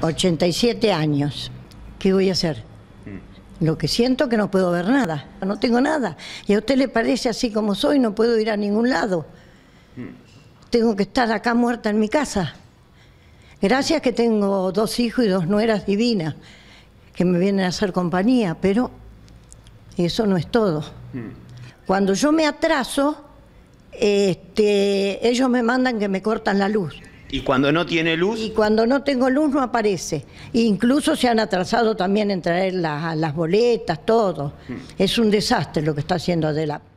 87 años. ¿Qué voy a hacer? Lo que siento que no puedo ver nada, no tengo nada. Y a usted le parece así como soy, no puedo ir a ningún lado. Tengo que estar acá muerta en mi casa. Gracias que tengo dos hijos y dos nueras divinas que me vienen a hacer compañía, pero eso no es todo. Cuando yo me atraso, este, ellos me mandan que me cortan la luz. Y cuando no tiene luz. Y cuando no tengo luz no aparece. incluso se han atrasado también en traer las, boletas, todo. Mm. Es un desastre lo que está haciendo Adela.